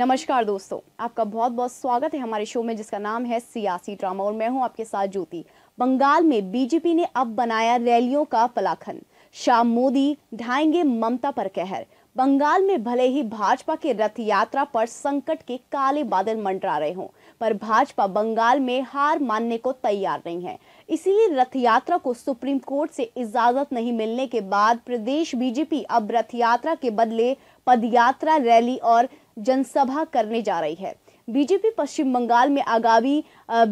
नमस्कार दोस्तों आपका बहुत बहुत स्वागत है हमारे शो में जिसका नाम है सियासी ड्रामा और मैं हूं आपके साथ ज्योति बंगाल में बीजेपी ने अब बनाया रैलियों का पलाखन शाह मोदी ढाएंगे ममता पर कहर बंगाल में भले ही भाजपा के रथ यात्रा पर संकट के काले बादल मंडरा रहे हों पर भाजपा बंगाल में हार मानने को तैयार नहीं है इसीलिए रथ यात्रा को सुप्रीम कोर्ट से इजाजत नहीं मिलने के बाद प्रदेश बीजेपी अब रथ यात्रा के बदले पदयात्रा रैली और जनसभा करने जा रही है बीजेपी पश्चिम बंगाल में आगामी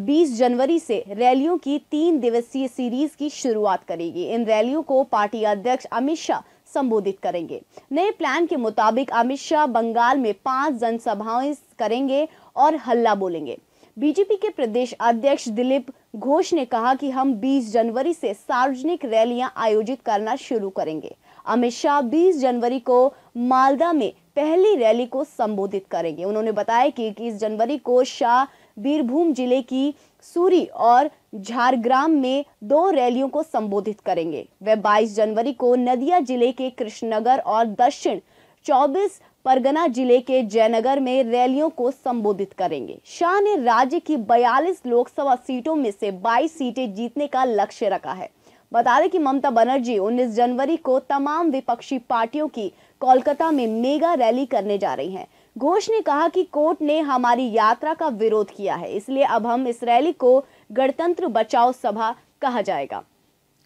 20 जनवरी से रैलियों की तीन दिवसीय सीरीज की शुरुआत करेगी इन रैलियों को पार्टी अध्यक्ष अमित शाह संबोधित करेंगे नए प्लान के मुताबिक अमित शाह बंगाल में पांच जनसभाएं करेंगे और हल्ला बोलेंगे बीजेपी के प्रदेश अध्यक्ष दिलीप घोष ने कहा कि हम 20 जनवरी से सार्वजनिक रैलियां आयोजित करना शुरू करेंगे अमित शाह 20 जनवरी को मालदा में पहली रैली को संबोधित करेंगे उन्होंने बताया कि इक्कीस जनवरी को शाह बीरभूम जिले की सूरी और झारग्राम में दो रैलियों को संबोधित करेंगे वे 22 जनवरी को नदिया जिले के कृष्णनगर और दक्षिण 24 परगना जिले के जयनगर में रैलियों को संबोधित करेंगे शाह ने राज्य की 42 लोकसभा सीटों में से 22 सीटें जीतने का लक्ष्य रखा है बता दें कि ममता बनर्जी 19 जनवरी को तमाम विपक्षी पार्टियों की कोलकाता में मेगा रैली करने जा रही हैं घोष ने कहा कि कोर्ट ने हमारी यात्रा का विरोध किया है इसलिए अब हम इस रैली को गणतंत्र बचाओ सभा कहा जाएगा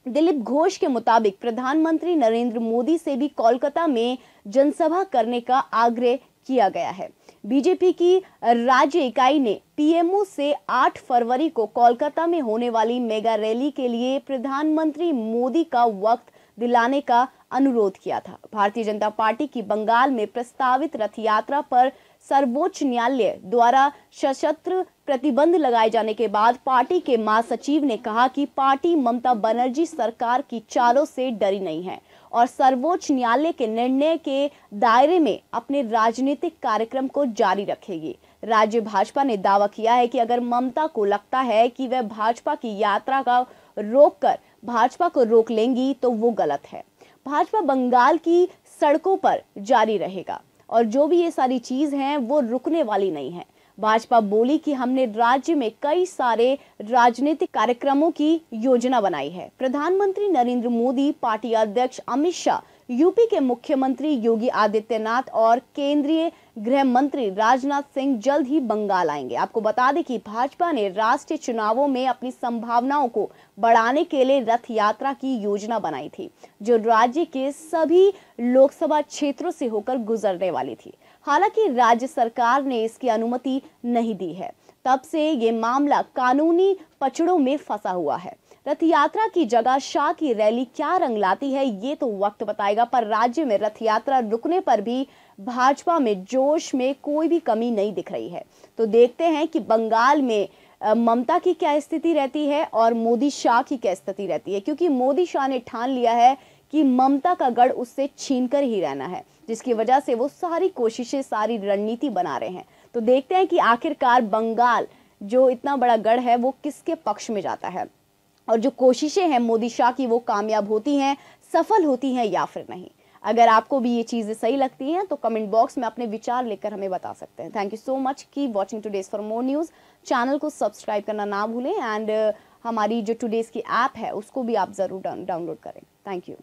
दिलीप घोष के मुताबिक प्रधानमंत्री नरेंद्र मोदी से भी कोलकाता में जनसभा करने का आग्रह किया गया है बीजेपी की राज्य इकाई ने पीएमओ से 8 फरवरी को कोलकाता में होने वाली मेगा रैली के लिए प्रधानमंत्री मोदी का वक्त दिलाने का अनुरोध किया था भारतीय जनता पार्टी की बंगाल में प्रस्तावित रथ यात्रा पर सर्वोच्च न्यायालय द्वारा सशस्त्र प्रतिबंध लगाए जाने के बाद पार्टी के महासचिव ने कहा कि पार्टी ममता बनर्जी सरकार की चालों से डरी नहीं है और सर्वोच्च न्यायालय के निर्णय के दायरे में अपने राजनीतिक कार्यक्रम को जारी रखेगी राज्य भाजपा ने दावा किया है कि अगर ममता को लगता है कि वह भाजपा की यात्रा का रोककर भाजपा को रोक लेंगी तो वो गलत है भाजपा बंगाल की सड़कों पर जारी रहेगा और जो भी ये सारी चीज़ है वो रुकने वाली नहीं है भाजपा बोली कि हमने राज्य में कई सारे राजनीतिक कार्यक्रमों की योजना बनाई है प्रधानमंत्री नरेंद्र मोदी पार्टी अध्यक्ष अमित शाह यूपी के मुख्यमंत्री योगी आदित्यनाथ और केंद्रीय गृह मंत्री राजनाथ सिंह जल्द ही बंगाल आएंगे आपको बता दें कि भाजपा ने राष्ट्रीय चुनावों में अपनी संभावनाओं को बढ़ाने के लिए रथ यात्रा की योजना बनाई थी जो राज्य के सभी लोकसभा क्षेत्रों से होकर गुजरने वाली थी हालांकि राज्य सरकार ने इसकी अनुमति नहीं दी है तब से ये मामला कानूनी पचड़ों में फंसा हुआ है रथ यात्रा की जगह शाह की रैली क्या रंग लाती है ये तो वक्त बताएगा पर राज्य में रथ यात्रा रुकने पर भी भाजपा में जोश में कोई भी कमी नहीं दिख रही है तो देखते हैं कि बंगाल में ममता की क्या स्थिति रहती है और मोदी शाह की क्या स्थिति रहती है क्योंकि मोदी शाह ने ठान लिया है कि ममता का गढ़ उससे छीन कर ही रहना है जिसकी वजह से वो सारी कोशिशें सारी रणनीति बना रहे हैं तो देखते हैं कि आखिरकार बंगाल जो इतना बड़ा गढ़ है वो किसके पक्ष में जाता है और जो कोशिशें हैं मोदी शाह की वो कामयाब होती हैं सफल होती हैं या फिर नहीं अगर आपको भी ये चीज़ें सही लगती हैं तो कमेंट बॉक्स में अपने विचार लेकर हमें बता सकते हैं थैंक यू सो मच की watching today's for more news channel को सब्सक्राइब करना ना भूलें एंड हमारी जो टूडेज़ की ऐप है उसको भी आप ज़रूर डाउनलोड करें थैंक यू